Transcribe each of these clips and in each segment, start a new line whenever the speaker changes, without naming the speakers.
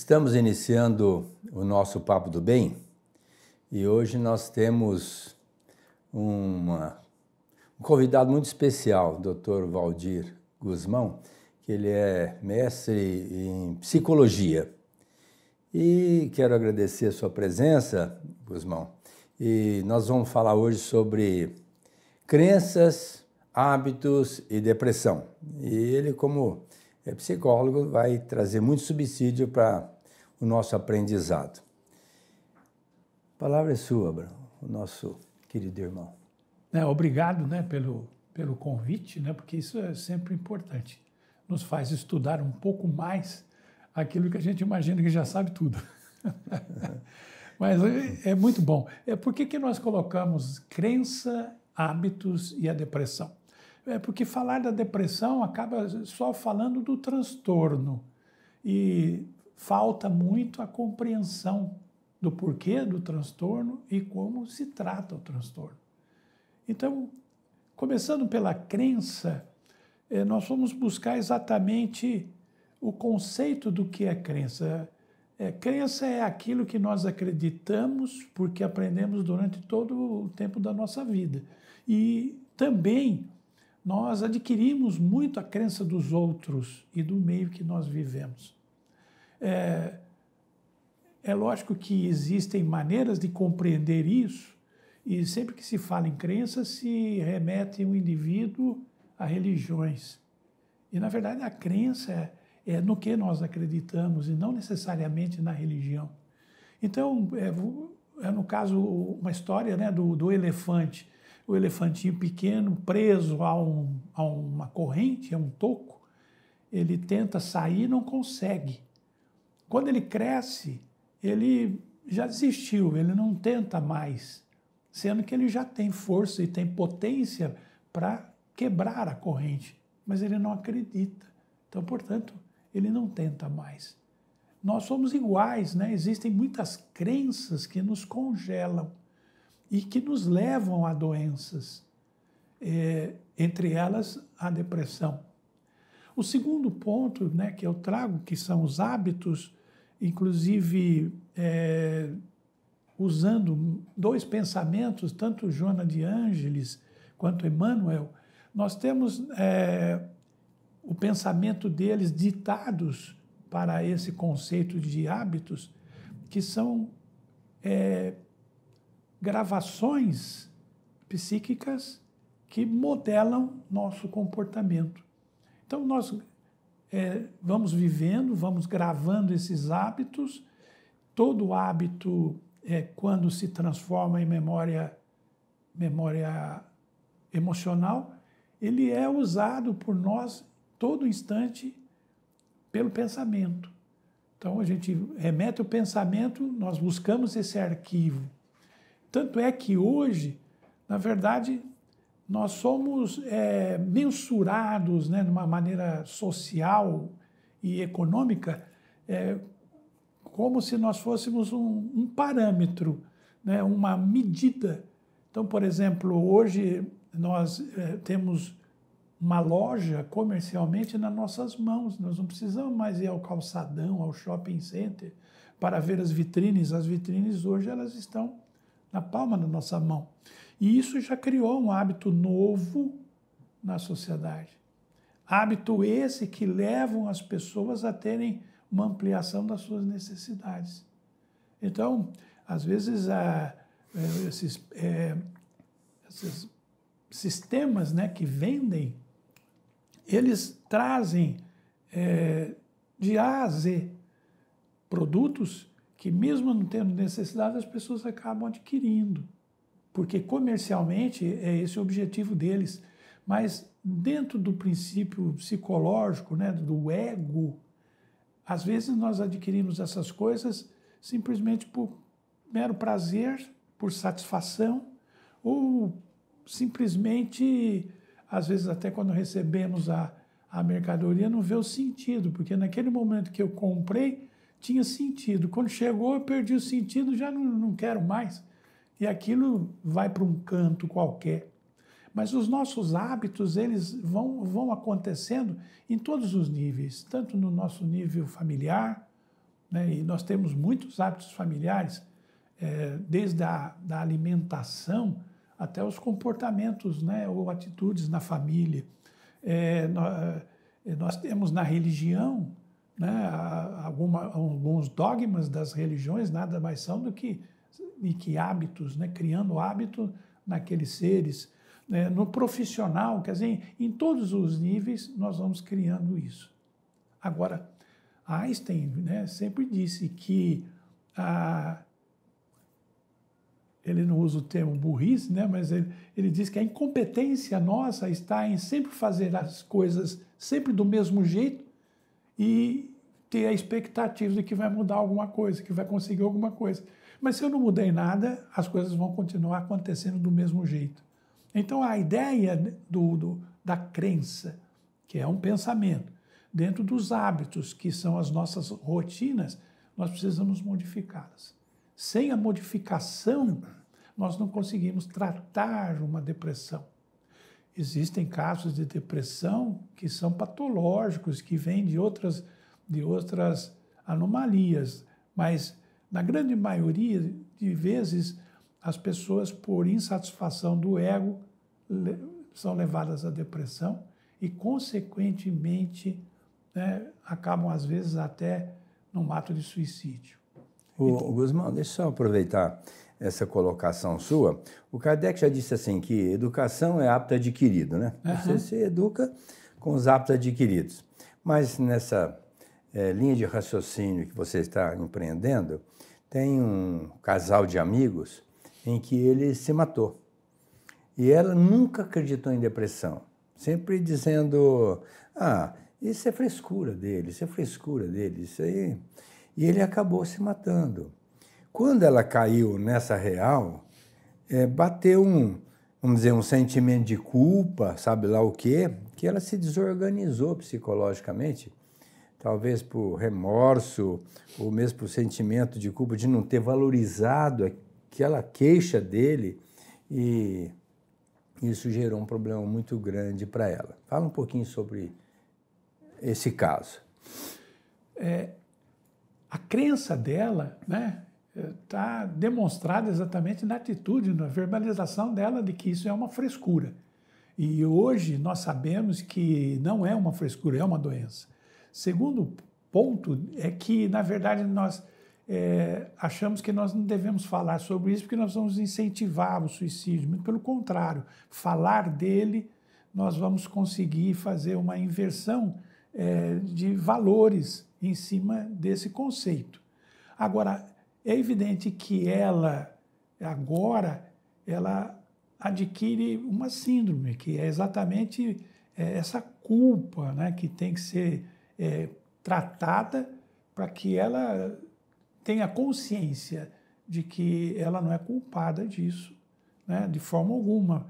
Estamos iniciando o nosso Papo do Bem e hoje nós temos uma, um convidado muito especial, o Dr. Valdir Guzmão, que ele é mestre em psicologia. E quero agradecer a sua presença, Guzmão. E nós vamos falar hoje sobre crenças, hábitos e depressão. E ele, como é psicólogo, vai trazer muito subsídio para o nosso aprendizado. A palavra é sua, Bruno, o nosso querido irmão.
É, obrigado né, pelo, pelo convite, né, porque isso é sempre importante. Nos faz estudar um pouco mais aquilo que a gente imagina que já sabe tudo. Mas é, é, muito bom. É por que nós colocamos crença, hábitos e a depressão? é porque falar da depressão acaba só falando do transtorno e falta muito a compreensão do porquê do transtorno e como se trata o transtorno. Então, começando pela crença, eh, nós vamos buscar exatamente o conceito do que é crença. É, crença é aquilo que nós acreditamos porque aprendemos durante todo o tempo da nossa vida. E também nós adquirimos muito a crença dos outros e do meio que nós vivemos. É, é lógico que existem maneiras de compreender isso, e sempre que se fala em crença, se remete o um indivíduo a religiões. E, na verdade, a crença é, é no que nós acreditamos e não necessariamente na religião. Então, é, é no caso, uma história né, do, do elefante o elefantinho pequeno preso a, um, a uma corrente, a um toco, ele tenta sair e não consegue. Quando ele cresce, ele já desistiu, ele não tenta mais, sendo que ele já tem força e tem potência para quebrar a corrente, mas ele não acredita. Então, portanto, ele não tenta mais. Nós somos iguais, né? Existem muitas crenças que nos congelam e que nos levam a doenças, é, entre elas a depressão. O segundo ponto né, que eu trago, que são os hábitos, inclusive é, usando dois pensamentos, tanto Joana de Ângeles quanto Emmanuel, nós temos é, o pensamento deles ditados para esse conceito de hábitos, que são é, gravações psíquicas que modelam nosso comportamento. Então, nós é, vamos vivendo, vamos gravando esses hábitos. Todo hábito, é, quando se transforma em memória, memória emocional, ele é usado por nós todo instante pelo pensamento. Então, a gente remete o pensamento, nós buscamos esse arquivo tanto é que hoje, na verdade, nós somos é, mensurados né, de uma maneira social e econômica é, como se nós fôssemos um, um parâmetro, né, uma medida. Então, por exemplo, hoje nós é, temos uma loja comercialmente nas nossas mãos. Nós não precisamos mais ir ao calçadão, ao shopping center para ver as vitrines. As vitrines hoje elas estão na palma da nossa mão. E isso já criou um hábito novo na sociedade. Hábito esse que levam as pessoas a terem uma ampliação das suas necessidades. Então, às vezes, a, é, esses, é, esses sistemas né, que vendem, eles trazem é, de A a Z produtos que mesmo não tendo necessidade, as pessoas acabam adquirindo. Porque comercialmente é esse o objetivo deles. Mas dentro do princípio psicológico, né, do ego, às vezes nós adquirimos essas coisas simplesmente por mero prazer, por satisfação, ou simplesmente, às vezes até quando recebemos a, a mercadoria, não vê o sentido, porque naquele momento que eu comprei, tinha sentido. Quando chegou, eu perdi o sentido, já não, não quero mais. E aquilo vai para um canto qualquer. Mas os nossos hábitos, eles vão, vão acontecendo em todos os níveis, tanto no nosso nível familiar, né, e nós temos muitos hábitos familiares, é, desde a da alimentação até os comportamentos né, ou atitudes na família. É, eh, nós, eh, nós temos na religião né, alguma, alguns dogmas das religiões nada mais são do que, e que hábitos, né, criando hábito naqueles seres, né, no profissional, quer dizer, em todos os níveis nós vamos criando isso. Agora, Einstein né, sempre disse que a ah, ele não usa o termo burrice, né? mas ele, ele diz que a incompetência nossa está em sempre fazer as coisas sempre do mesmo jeito e ter a expectativa de que vai mudar alguma coisa, que vai conseguir alguma coisa. Mas se eu não mudei nada, as coisas vão continuar acontecendo do mesmo jeito. Então a ideia do, do, da crença, que é um pensamento, dentro dos hábitos, que são as nossas rotinas, nós precisamos modificá-las. Sem a modificação, nós não conseguimos tratar uma depressão existem casos de depressão que são patológicos, que vêm de outras, de outras anomalias, mas na grande maioria de vezes as pessoas, por insatisfação do ego, são levadas à depressão e, consequentemente, né, acabam, às vezes, até num ato de suicídio.
O, então, Guzmão, deixa eu aproveitar essa colocação sua. O Kardec já disse assim que educação é apto adquirido, né? Uhum. Você se educa com os aptos adquiridos. Mas nessa é, linha de raciocínio que você está empreendendo, tem um casal de amigos em que ele se matou. E ela nunca acreditou em depressão, sempre dizendo: ah, isso é frescura dele, isso é frescura dele, isso aí. E ele acabou se matando. Quando ela caiu nessa real, é, bateu um, vamos dizer, um sentimento de culpa, sabe lá o quê, que ela se desorganizou psicologicamente, talvez por remorso ou mesmo por sentimento de culpa de não ter valorizado aquela queixa dele e isso gerou um problema muito grande para ela. Fala um pouquinho sobre esse caso. É, a crença dela,
né, está demonstrada exatamente na atitude, na verbalização dela de que isso é uma frescura. E hoje nós sabemos que não é uma frescura, é uma doença. Segundo ponto é que, na verdade, nós é, achamos que nós não devemos falar sobre isso porque nós vamos incentivar o suicídio. Muito pelo contrário, falar dele, nós vamos conseguir fazer uma inversão é, de valores em cima desse conceito. Agora, é evidente que ela, agora, ela adquire uma síndrome, que é exatamente é, essa culpa né, que tem que ser é, tratada para que ela tenha consciência de que ela não é culpada disso, né, de forma alguma.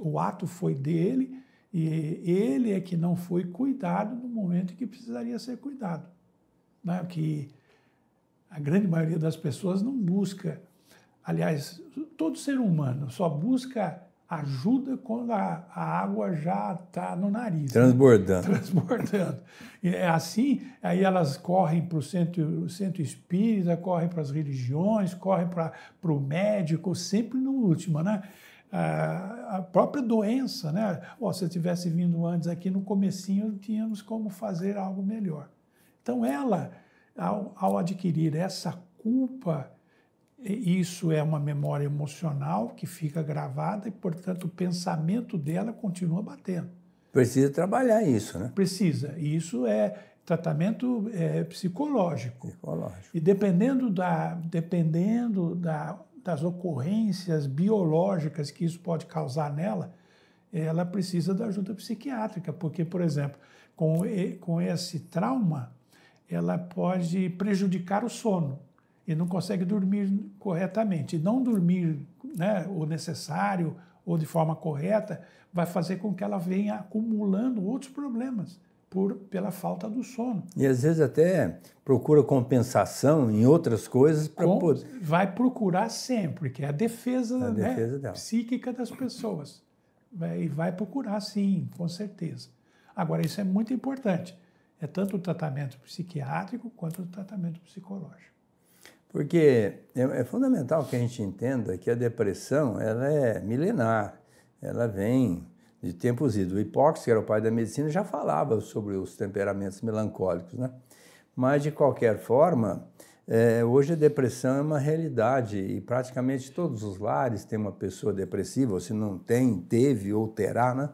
O ato foi dele e ele é que não foi cuidado no momento em que precisaria ser cuidado. Né, que a grande maioria das pessoas não busca, aliás, todo ser humano só busca ajuda quando a, a água já está no nariz. Né? Transbordando. Né? Transbordando. E é assim, aí elas correm para o centro, centro espírita, correm para as religiões, correm para o médico, sempre no último, né? a própria doença, né? Oh, se eu tivesse vindo antes aqui no comecinho, tínhamos como fazer algo melhor. Então ela ao, ao adquirir essa culpa, isso é uma memória emocional que fica gravada e, portanto, o pensamento dela continua batendo.
Precisa trabalhar isso, né?
Precisa. Isso é tratamento é, psicológico.
Psicológico.
E dependendo, da, dependendo da, das ocorrências biológicas que isso pode causar nela, ela precisa da ajuda psiquiátrica, porque, por exemplo, com, com esse trauma, ela pode prejudicar o sono e não consegue dormir corretamente. E não dormir né, o necessário ou de forma correta vai fazer com que ela venha acumulando outros problemas por, pela falta do sono.
E às vezes até procura compensação em outras coisas
para poder. Vai procurar sempre, que é a defesa, a né, dela psíquica das pessoas. E vai, vai procurar, sim, com certeza. Agora, isso é muito importante é tanto o tratamento psiquiátrico quanto o tratamento psicológico.
Porque é, é, fundamental que a gente entenda que a depressão ela é milenar, ela vem de tempos idos. O Hipócrates, que era o pai da medicina, já falava sobre os temperamentos melancólicos, né? Mas, de qualquer forma, é, hoje a depressão é uma realidade e praticamente todos os lares têm uma pessoa depressiva, ou se não tem, teve ou terá, né?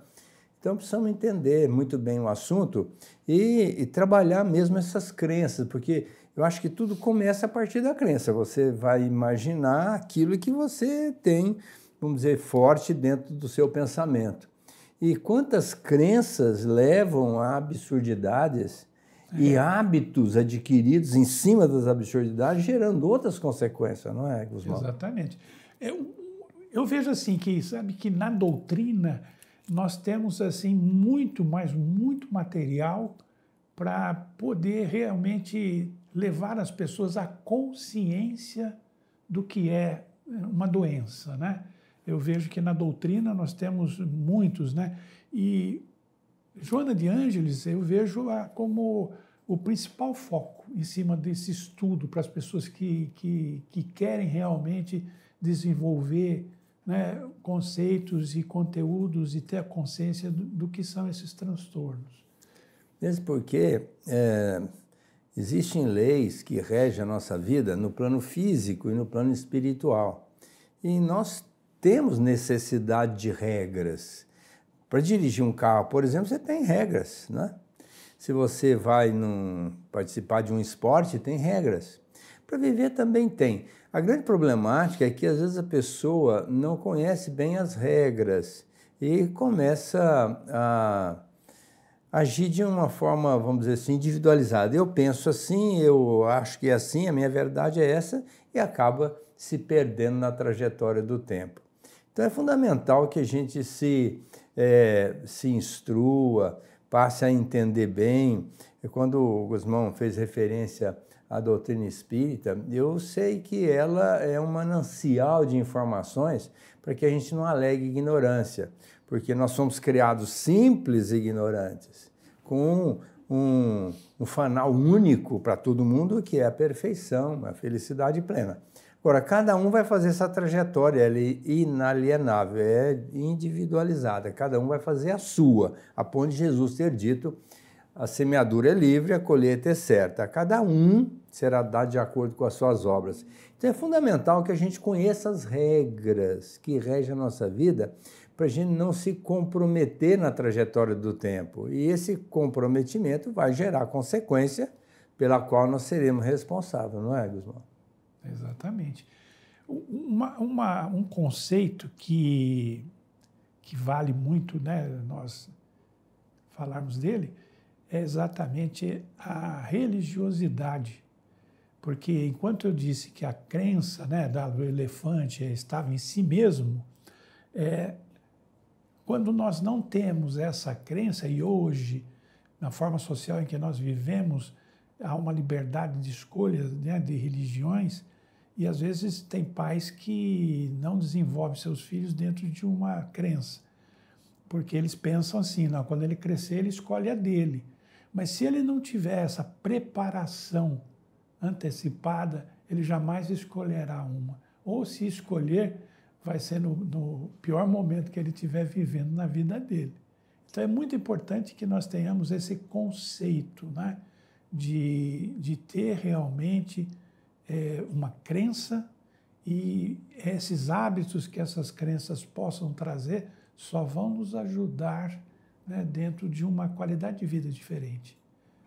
Então precisamos entender muito bem o assunto e, e, trabalhar mesmo essas crenças, porque eu acho que tudo começa a partir da crença. Você vai imaginar aquilo que você tem, vamos dizer, forte dentro do seu pensamento. E quantas crenças levam a absurdidades é. e hábitos adquiridos em cima das absurdidades, gerando outras consequências, não é, Guzmão?
Exatamente. Eu, é, eu vejo assim que, sabe, que na doutrina nós temos assim muito, mas muito material para poder realmente levar as pessoas à consciência do que é, é uma doença, né? Eu vejo que na doutrina nós temos muitos, né? E Joana de Ângeles eu vejo como o principal foco em cima desse estudo para as pessoas que, que, que querem realmente desenvolver né, conceitos e conteúdos e ter a consciência do, do que são esses transtornos.
Mesmo porque é, existem leis que regem a nossa vida no plano físico e no plano espiritual. E nós temos necessidade de regras. Para dirigir um carro, por exemplo, você tem regras, né? Se você vai num, participar de um esporte, tem regras. Para viver também tem. A grande problemática é que às vezes a pessoa não conhece bem as regras e começa a agir de uma forma, vamos dizer assim, individualizada. Eu penso assim, eu acho que é assim, a minha verdade é essa e acaba se perdendo na trajetória do tempo. Então é fundamental que a gente se, é, se instrua, passe a entender bem. quando o Guzmão fez referência a doutrina espírita, eu sei que ela é um manancial de informações para que a gente não alegue ignorância, porque nós somos criados simples e ignorantes, com um, um fanal único para todo mundo, que é a perfeição, a felicidade plena. Agora, cada um vai fazer essa trajetória, ela é inalienável, é individualizada, cada um vai fazer a sua, a ponto de Jesus ter dito a semeadura é livre, a colheita é certa. A cada um será dado de acordo com as suas obras. Então é fundamental que a gente conheça as regras que regem a nossa vida para a gente não se comprometer na trajetória do tempo. E esse comprometimento vai gerar consequência pela qual nós seremos responsáveis, não é, Guzmão?
Exatamente. Uma, uma, um conceito que, que vale muito né, nós falarmos dele é exatamente a religiosidade. Porque enquanto eu disse que a crença né, do elefante estava em si mesmo, é, quando nós não temos essa crença, e hoje, na forma social em que nós vivemos, há uma liberdade de escolha né, de religiões, e às vezes tem pais que não desenvolvem seus filhos dentro de uma crença, porque eles pensam assim, não, quando ele crescer ele escolhe a dele. Mas se ele não tiver essa preparação antecipada, ele jamais escolherá uma. Ou se escolher, vai ser no, no pior momento que ele estiver vivendo na vida dele. Então é muito importante que nós tenhamos esse conceito né, de, de ter realmente é, uma crença e esses hábitos que essas crenças possam trazer só vão nos ajudar né, dentro de uma qualidade de vida diferente.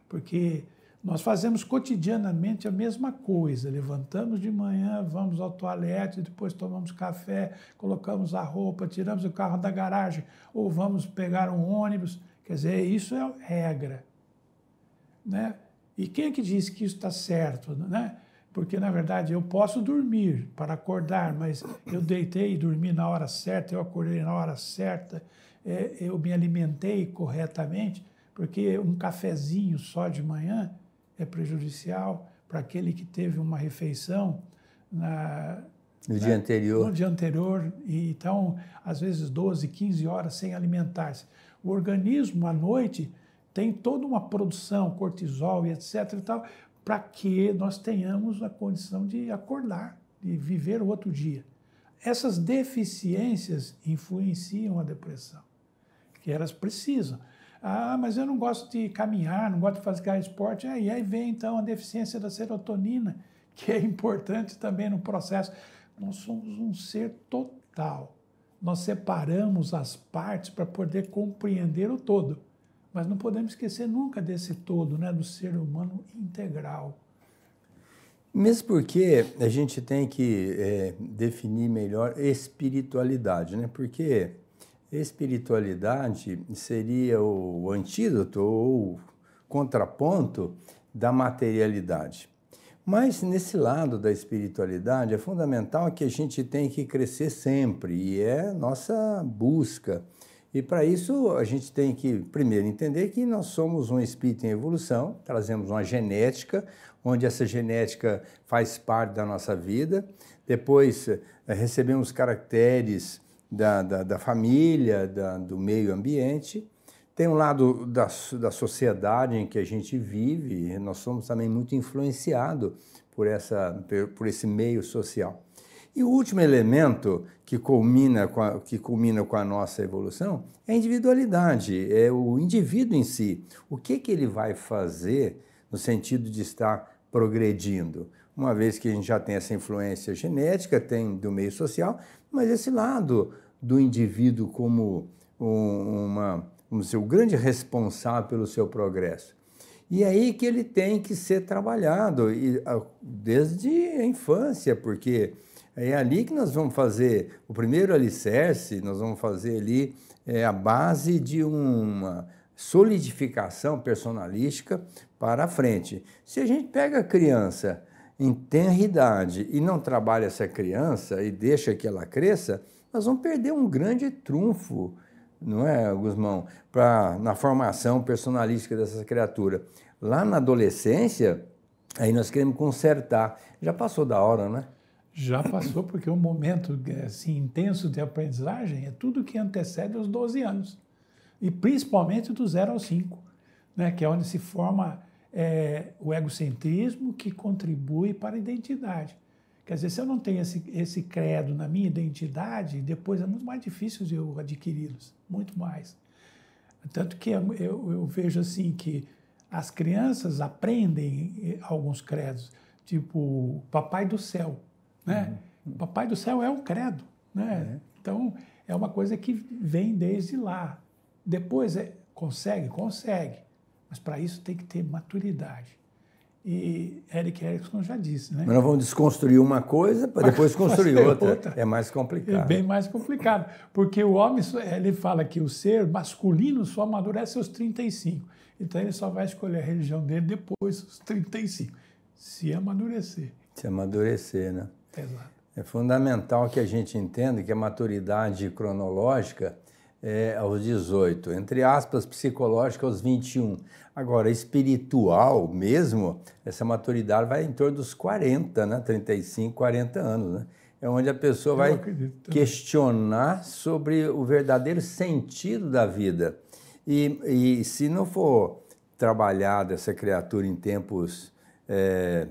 Porque nós fazemos cotidianamente a mesma coisa. Levantamos de manhã, vamos ao toalete, depois tomamos café, colocamos a roupa, tiramos o carro da garagem, ou vamos pegar um ônibus. Quer dizer, isso é regra. Né? E quem é que diz que isso está certo? Né? Porque, na verdade, eu posso dormir para acordar, mas eu deitei e dormi na hora certa, eu acordei na hora certa, é, eu me alimentei corretamente, porque um cafezinho só de manhã é prejudicial para aquele que teve uma refeição na, no né, dia anterior. No dia anterior, e então, às vezes 12, 15 horas sem alimentar-se. O organismo, à noite, tem toda uma produção, cortisol e etc e tal, para que nós tenhamos a condição de acordar, de viver o outro dia. Essas deficiências influenciam a depressão que elas precisam. Ah, mas eu não gosto de caminhar, não gosto de fazer esporte. Ah, e aí vem então a deficiência da serotonina, que é importante também no processo. Nós somos um ser total. Nós separamos as partes para poder compreender o todo. Mas não podemos esquecer nunca desse todo, né, do ser humano integral.
Mesmo porque a gente tem que é, definir melhor espiritualidade, né? Porque Espiritualidade seria o antídoto ou contraponto da materialidade. Mas nesse lado da espiritualidade é fundamental que a gente tem que crescer sempre e é nossa busca. E para isso a gente tem que primeiro entender que nós somos um espírito em evolução, trazemos uma genética, onde essa genética faz parte da nossa vida. Depois recebemos caracteres da, da, da família, da, do meio ambiente. Tem um lado da, da sociedade em que a gente vive, nós somos também muito influenciados por, essa, por esse meio social. E o último elemento que culmina, com a, que culmina com a nossa evolução é a individualidade, é o indivíduo em si. O que, que ele vai fazer no sentido de estar progredindo? Uma vez que a gente já tem essa influência genética, tem do meio social, mas esse lado do indivíduo como uma, um seu grande responsável pelo seu progresso. E é aí que ele tem que ser trabalhado e, ah, desde a infância, porque é ali que nós vamos fazer o primeiro alicerce, nós vamos fazer ali é, a base de uma solidificação personalística para a frente. Se a gente pega a criança em tenridade e não trabalha essa criança e deixa que ela cresça, nós vamos perder um grande trunfo, não é, Guzmão, pra, na formação personalística dessa criatura. Lá na adolescência, aí nós queremos consertar. Já passou da hora, né?
Já passou, porque o momento assim, intenso de aprendizagem é tudo que antecede os 12 anos, e principalmente do 0 aos 5, né, que é onde se forma é, o egocentrismo que contribui para a identidade. Quer dizer, se eu não tenho esse, esse credo na minha identidade, depois é muito mais difícil de eu adquiri-los, muito mais. Tanto que eu, eu, vejo assim que as crianças aprendem eh, alguns credos, tipo Papai do Céu, né? Uhum. Papai do Céu é um credo, né? Uhum. Então é uma coisa que vem desde lá. Depois é, consegue, consegue. Mas para isso tem que ter maturidade. E Eric Erickson já disse, né? Mas nós vamos
desconstruir uma coisa para depois construir é outra. outra. É mais complicado. É bem
mais complicado, porque o homem, ele fala que o ser masculino só amadurece aos 35. Então ele só vai escolher a religião dele depois dos 35, se amadurecer.
Se amadurecer, né? Exato. É fundamental que a gente entenda que a maturidade cronológica é, aos 18, entre aspas, psicológica aos 21. Agora, espiritual mesmo, essa maturidade vai em torno dos 40, né? 35, 40 anos, né? É onde a pessoa Eu vai acredito. questionar sobre o verdadeiro sentido da vida. E, e se não for trabalhada essa criatura em tempos é,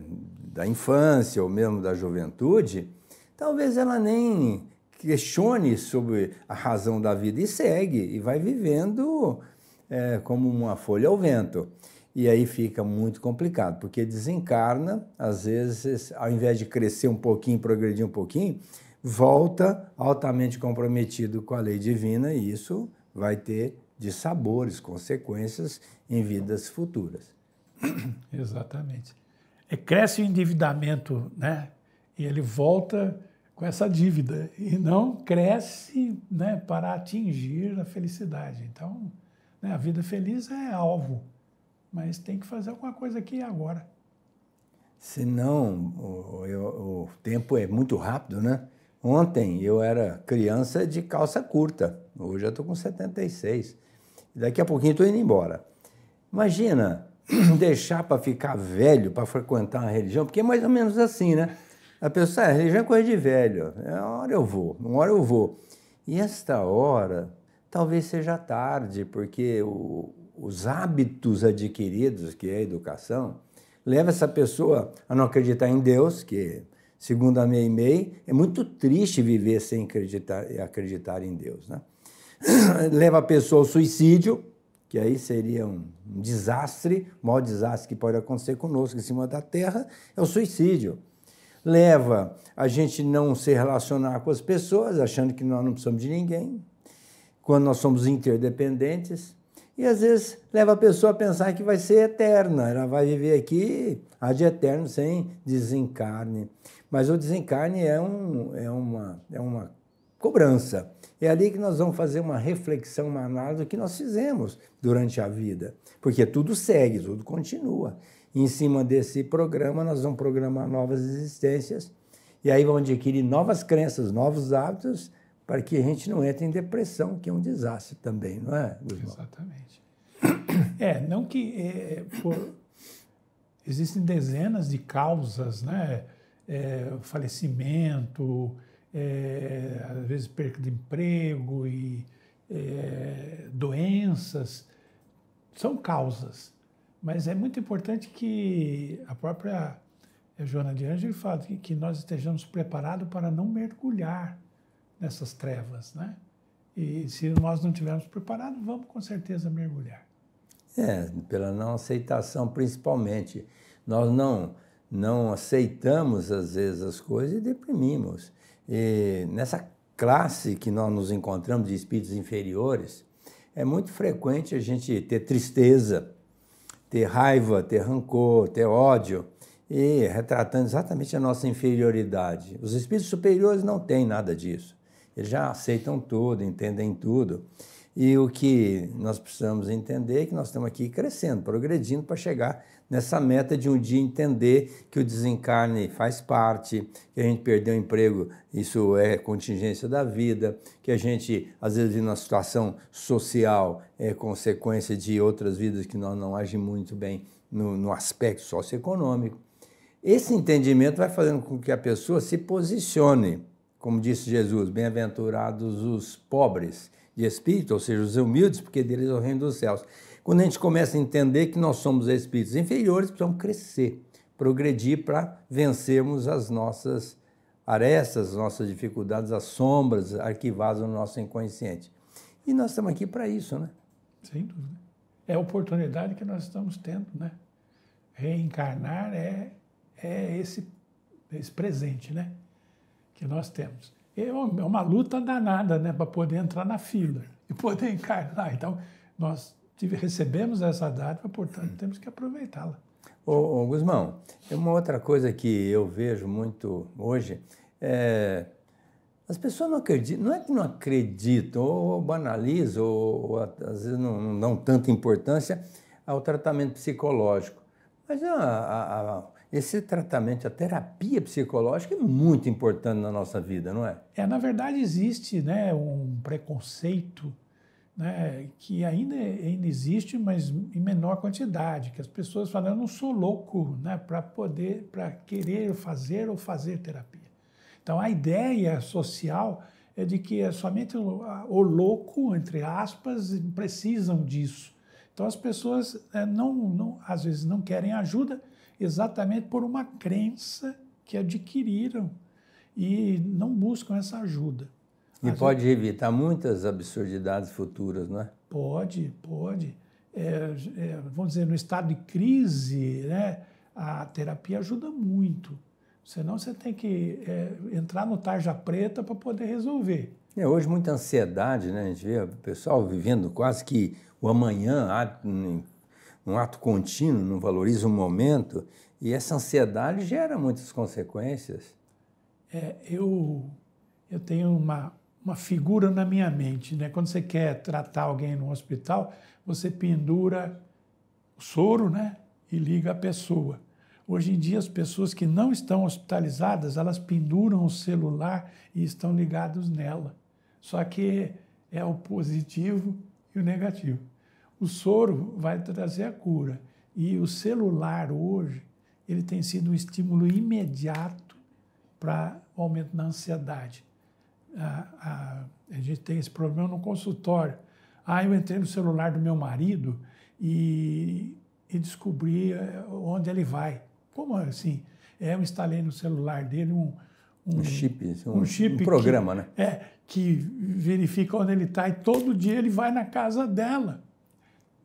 da infância ou mesmo da juventude, talvez ela nem questione sobre a razão da vida e segue, e vai vivendo é, como uma folha ao vento. E aí fica muito complicado, porque desencarna, às vezes, ao invés de crescer um pouquinho, progredir um pouquinho, volta altamente comprometido com a lei divina, e isso vai ter de sabores, consequências em vidas futuras.
Exatamente. É, cresce o endividamento, né? E ele volta com essa dívida e não cresce né, para atingir a felicidade. Então, né, a vida feliz é alvo, mas tem que fazer alguma coisa aqui e agora.
Senão, o, o tempo é muito rápido, né? Ontem eu era criança de calça curta, hoje eu estou com 76. Daqui a pouquinho estou indo embora. Imagina deixar para ficar velho, para frequentar uma religião, porque é mais ou menos assim, né? A pessoa, ah, religião é coisa de velho, é uma hora eu vou, uma hora eu vou. E esta hora talvez seja tarde, porque o, os hábitos adquiridos, que é a educação, leva essa pessoa a não acreditar em Deus, que segundo a Mei Mei, é muito triste viver sem acreditar, acreditar em Deus. Né? leva a pessoa ao suicídio, que aí seria um, um desastre, o maior desastre que pode acontecer conosco em cima da Terra, é o suicídio leva a gente não se relacionar com as pessoas, achando que nós não precisamos de ninguém, quando nós somos interdependentes, e às vezes leva a pessoa a pensar que vai ser eterna, ela vai viver aqui há de eterno sem desencarne. Mas o desencarne é, um, é, uma, é uma cobrança. É ali que nós vamos fazer uma reflexão, uma análise do que nós fizemos durante a vida. Porque tudo segue, tudo continua em cima desse programa, nós vamos programar novas existências e aí vão adquirir novas crenças, novos hábitos, para que a gente não entre em depressão, que é um desastre também, não é, Guzmão? Exatamente.
É, não que. É, por... Existem dezenas de causas, né? É, falecimento, é, às vezes perca de emprego e é, doenças. São causas. Mas é muito importante que a própria eh, Joana de Ângelo fala que, que nós estejamos preparados para não mergulhar nessas trevas, né? E se nós não tivermos preparados, vamos com certeza mergulhar.
É, pela não aceitação principalmente. Nós não não aceitamos às vezes as coisas e deprimimos. E nessa classe que nós nos encontramos de espíritos inferiores, é muito frequente a gente ter tristeza, ter raiva, ter rancor, ter ódio, e retratando exatamente a nossa inferioridade. Os espíritos superiores não têm nada disso. Eles já aceitam tudo, entendem tudo. E o que nós precisamos entender é que nós estamos aqui crescendo, progredindo para chegar nessa meta de um dia entender que o desencarne faz parte, que a gente perdeu o emprego, isso é contingência da vida, que a gente, às vezes, numa situação social, é consequência de outras vidas que nós não agimos muito bem no, no aspecto socioeconômico. Esse entendimento vai fazendo com que a pessoa se posicione, como disse Jesus, bem-aventurados os pobres de espírito, ou seja, os humildes, porque deles é o reino dos céus. Quando a gente começa a entender que nós somos espíritos inferiores, precisamos crescer, progredir para vencermos as nossas arestas, as nossas dificuldades, as sombras arquivadas no nosso inconsciente. E nós estamos aqui para isso, né?
Sem dúvida. É a oportunidade que nós estamos tendo, né? Reencarnar é, é esse, esse presente, né? Que nós temos. É uma é luta danada, né? Para poder entrar na fila e poder encarnar. Então, nós tive, recebemos essa dádiva, portanto, temos que aproveitá-la.
Ô, ô Guzmão, é uma outra coisa que eu vejo muito hoje é. As pessoas não acreditam, não é que não acreditam, ou banalizam, ou, ou às vezes não, não, dão tanta importância ao tratamento psicológico. Mas a, ah, a, ah, a, ah, esse tratamento, a terapia psicológica é muito importante na nossa vida, não é?
É, na verdade existe né, um preconceito né, que ainda, ainda existe, mas em menor quantidade, que as pessoas falam, eu não sou louco né, para poder, para querer fazer ou fazer terapia. Então a ideia social é de que é somente o, o louco, entre aspas, precisam disso. Então as pessoas é, não, não, às vezes não querem ajuda exatamente por uma crença que adquiriram e não buscam essa ajuda. E pode
evitar muitas absurdidades futuras, não é?
Pode, pode. É, é, vamos dizer, no estado de crise, né, a terapia ajuda muito. Senão você tem que é, entrar no tarja preta para poder resolver.
É, hoje muita ansiedade, né? A gente vê o pessoal vivendo quase que o amanhã, né, um ato contínuo, não valoriza o momento. E essa ansiedade gera muitas consequências.
É, eu, eu tenho uma, uma figura na minha mente. Né? Quando você quer tratar alguém no hospital, você pendura o soro né? e liga a pessoa. Hoje em dia, as pessoas que não estão hospitalizadas, elas penduram o celular e estão ligados nela. Só que é o positivo e o negativo. O soro vai trazer a cura. E o celular hoje, ele tem sido um estímulo imediato para o aumento da ansiedade a, a gente tem esse problema no consultório. Ah, eu entrei no celular do meu marido e, e descobri eh, onde ele vai. Como assim? É, eu instalei no celular dele um,
um, um chip, assim, um, um, chip um programa, que, né? É,
que verifica onde ele está e todo dia ele vai na casa dela.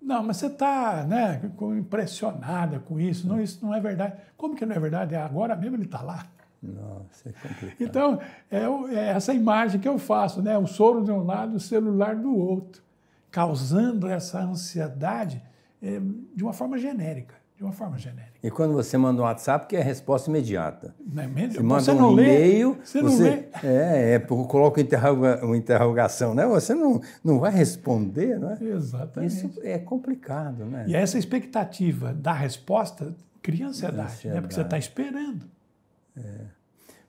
Não, mas você está né, impressionada com isso. Não, isso não é verdade. Como que não é verdade? É agora mesmo ele está lá.
Nossa, é complicado.
Então, é, é essa imagem que eu faço, né? O soro de um lado, o celular do outro, causando essa ansiedade é, de uma forma genérica. De uma forma genérica.
E quando você manda um WhatsApp, que é a resposta imediata. Não é mesmo? Você manda você um e-mail, você, você, não lê. É, é coloca interroga, uma interrogação, né? Você não, não vai responder, não é? Exatamente. Isso é complicado, né?
E essa expectativa da resposta cria ansiedade, ansiedade. né? Porque você está esperando. É.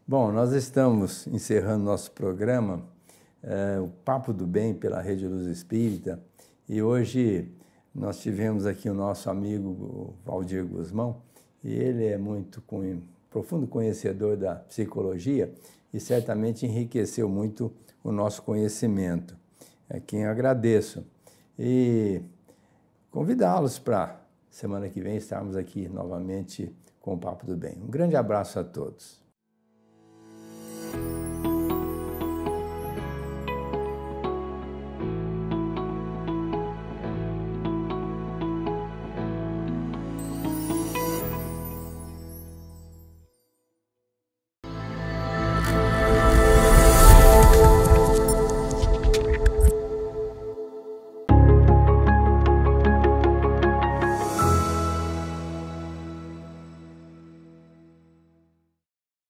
Bom, nós estamos encerrando nosso programa, é, o Papo do Bem pela Rede Luz Espírita, e hoje nós tivemos aqui o nosso amigo Valdir Guzmão, e ele é muito profundo conhecedor da psicologia e certamente enriqueceu muito o nosso conhecimento. É quem eu agradeço. E convidá-los para semana que vem estarmos aqui novamente com o Papo do Bem. Um grande abraço a todos.